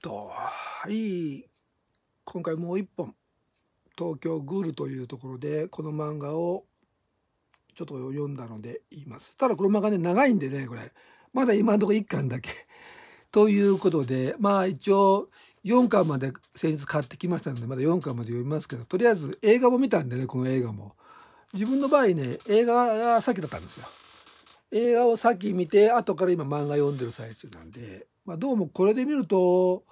とはい今回もう一本東京グールというところでこの漫画をちょっと読んだので言いますただこの漫画ね長いんでねこれまだ今のところ1巻だけ ということでまあ一応4巻まで先日買ってきましたのでまだ4巻まで読みますけどとりあえず映画も見たんでねこの映画も自分の場合ね映画が先だったんですよ映画を先見て後から今漫画読んでる最中なんでまあ、どうもこれで見ると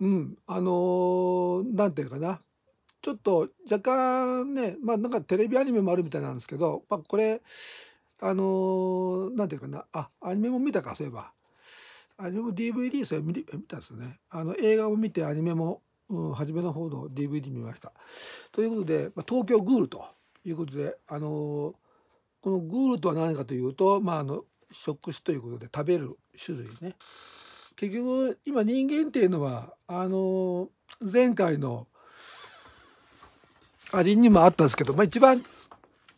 うんあの何、ー、て言うかなちょっと若干ねまあなんかテレビアニメもあるみたいなんですけど、まあ、これあのー、て言うかなあアニメも見たかそういえばアニメも DVD それ見たんですよねあの映画も見てアニメも、うん、初めの方の DVD 見ましたということで、まあ、東京グールということであのー、このグールとは何かというとまああの食種ということで食べる種類ね結局今人間っていうのはあの前回の味にもあったんですけど、まあ、一番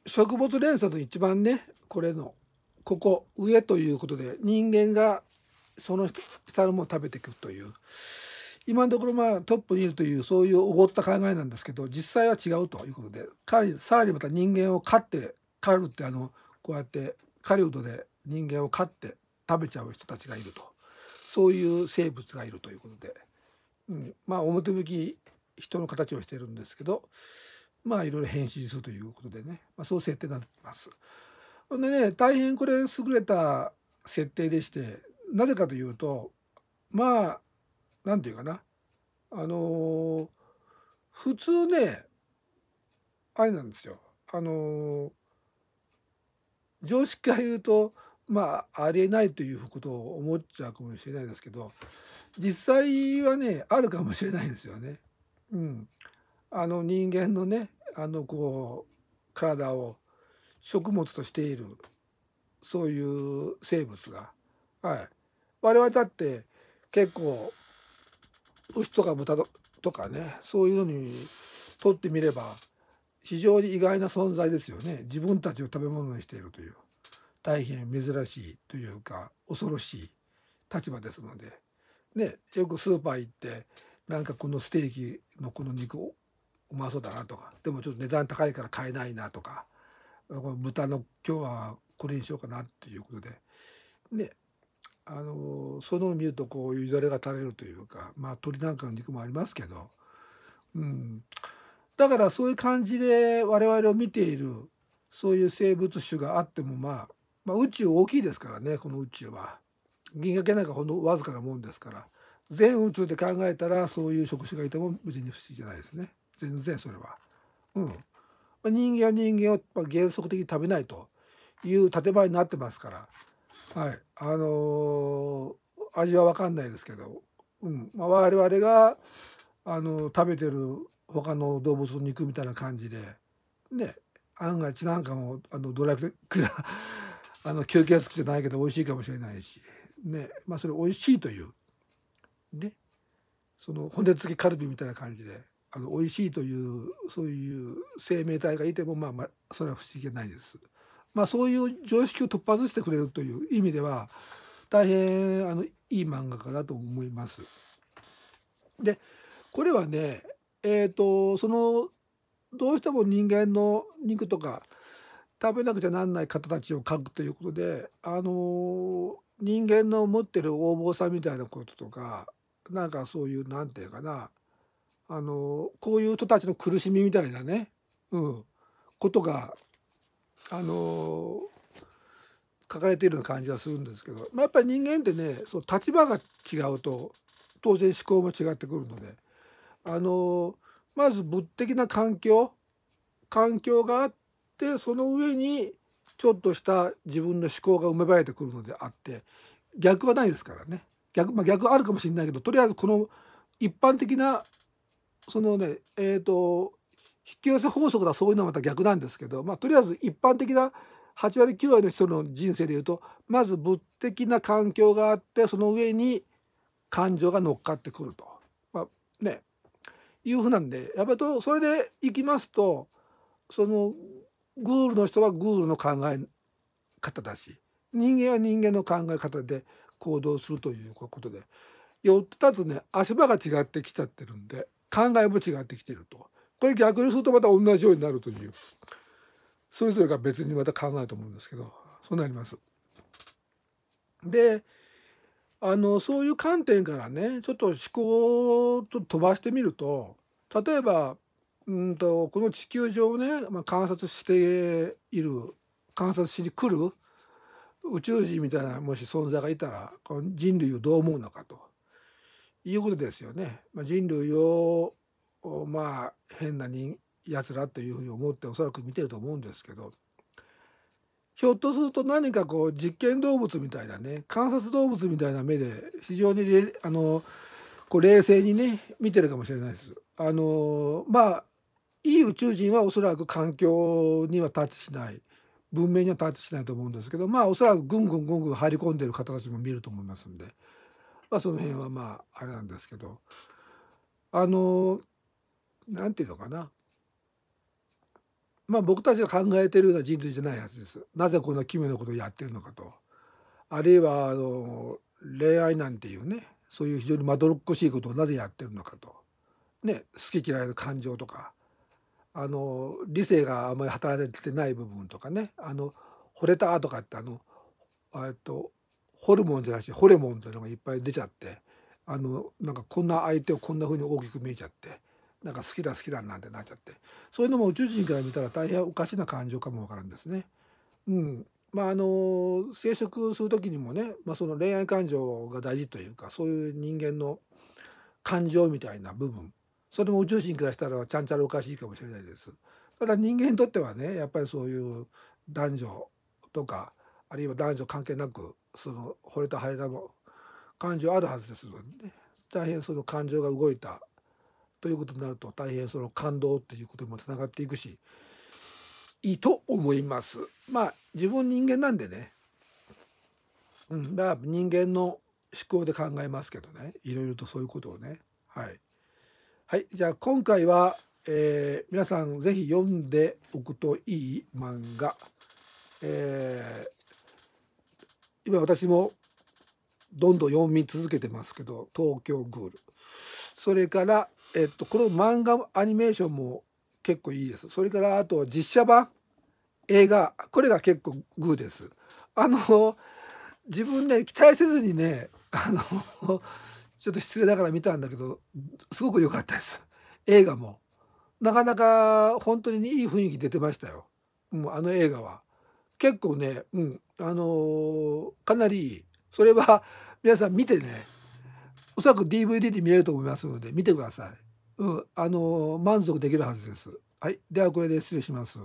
植物連鎖の一番ねこれのここ上ということで人間がその下のものを食べていくという今のところまあトップにいるというそういうおごった考えなんですけど実際は違うということでさらにまた人間を飼って狩るってあのこうやって狩人で人間を飼って食べちゃう人たちがいると。そういう生物がいるということで、うん、まあ表向き人の形をしてるんですけどまあいろいろ変身するということでね、まあ、そう設定になってます。でね大変これ優れた設定でしてなぜかというとまあ何て言うかなあのー、普通ねあれなんですよあのー、常識から言うとまあありえないということを思っちゃうかもしれないですけど実際はねあるかもしれないんですよね。うん、あの人間のねあのこう体を食物としているそういう生物が、はい、我々だって結構牛とか豚とかねそういうのにとってみれば非常に意外な存在ですよね自分たちを食べ物にしているという。大変珍しいというか恐ろしい立場ですので、ね、よくスーパー行ってなんかこのステーキのこの肉をうまそうだなとかでもちょっと値段高いから買えないなとかこの豚の今日はこれにしようかなっていうことで、ね、あのそのを見るとこういうだれが垂れるというか、まあ、鳥なんかの肉もありますけど、うん、だからそういう感じで我々を見ているそういう生物種があってもまあまあ、宇宙大きいですからねこの宇宙は銀河系なんかほんのわずかなもんですから全宇宙で考えたらそういう職種がいても無事に不思議じゃないですね全然それは。うん、まあ、人間は人間を原則的に食べないという建前になってますから、はい、あのー、味は分かんないですけど、うんまあ、我々が、あのー、食べてる他の動物の肉みたいな感じでね案外血なんかもあのドラクエあの吸気圧じゃないけど美味しいかもしれないし、ねまあ、それ美味しいという、ね、その骨付きカルビみたいな感じであの美味しいというそういう生命体がいても、まあ、まあそれは不思議じゃないです。まあ、そういう常識を突破してくれるという意味では大変あのいい漫画家だと思います。でこれはねえーとそのどうしても人間の肉とか食べなくちゃなんない方たちを書くということで、あのー、人間の持ってる横暴さみたいなこととかなんかそういう何て言うかな、あのー、こういう人たちの苦しみみたいなね、うん、ことが、あのー、書かれているような感じがするんですけど、まあ、やっぱり人間ってねそう立場が違うと当然思考も違ってくるので、あのまず物的な環境環境があってってその上にちょっとした自分の思考が埋めばえてくるのであって逆はないですからね逆,、まあ、逆あるかもしれないけどとりあえずこの一般的なそのねえっ、ー、と引き寄せ法則だそういうのはまた逆なんですけど、まあ、とりあえず一般的な8割9割の人の人生でいうとまず物的な環境があってその上に感情が乗っかってくると、まあ、ねいうふうなんでやっぱりとそれでいきますとそのグールの人はグールの考え方だし人間は人間の考え方で行動するということでったつね足場が違ってきちゃってるんで考えも違ってきてるとこれ逆にするとまた同じようになるというそれぞれが別にまた考えると思うんですけどそうなります。であのそういう観点からねちょっと思考をと飛ばしてみると例えばうんとこの地球上をね、まあ、観察している観察しに来る宇宙人みたいなもし存在がいたらこの人類をどう思うのかということですよね。まあ、人類をまあ変な人やつらというふうに思っておそらく見てると思うんですけどひょっとすると何かこう実験動物みたいなね観察動物みたいな目で非常にあのこう冷静にね見てるかもしれないです。あのまあいい宇宙人はおそらく環境にはタッチしない文明にはタッチしないと思うんですけどまあおそらくぐんぐんぐんぐん入り込んでる方たちも見ると思いますんで、まあ、その辺はまああれなんですけどあの何て言うのかなまあ僕たちが考えてるような人類じゃないはずです。なぜこんな奇妙なことをやってるのかと。あるいはあの恋愛なんていうねそういう非常にまどろっこしいことをなぜやってるのかと。ね好き嫌いの感情とか。あの理性があんまり働いてない部分とかねあの惚れたとかってあのえっとホルモンじゃなくてホルモンというのがいっぱい出ちゃってあのなんかこんな相手をこんな風に大きく見えちゃってなんか好きだ好きだなんてなっちゃってそういうのも宇宙人から見たら大変おかしな感情かもわからんですね。うんまあ、あの生殖する時にもね、まあ、その恋愛感情が大事というかそういう人間の感情みたいな部分それも宇宙人からしたらちゃんちゃらおかしいかもしれないです。ただ人間にとってはねやっぱりそういう男女とかあるいは男女関係なくその惚れた腫れたも感情あるはずですので、ね、大変その感情が動いたということになると大変その感動っていうことにもつながっていくしいいと思います。まあ自分人間なんでね、うん、だ人間の思考で考えますけどねいろいろとそういうことをねはい。はいじゃあ今回は、えー、皆さんぜひ読んでおくといい漫画、えー、今私もどんどん読み続けてますけど「東京グール」それから、えっと、この漫画アニメーションも結構いいですそれからあと実写版映画これが結構グーですあの自分で、ね、期待せずにねあのちょっと失礼だから見たんだけどすごく良かったです映画もなかなか本当にいい雰囲気出てましたよ、もうあの映画は結構ね、うん、あのー、かなりそれは皆さん見てねおそらく DVD で見れると思いますので見てください、うん、あのー、満足できるはずですはいではこれで失礼します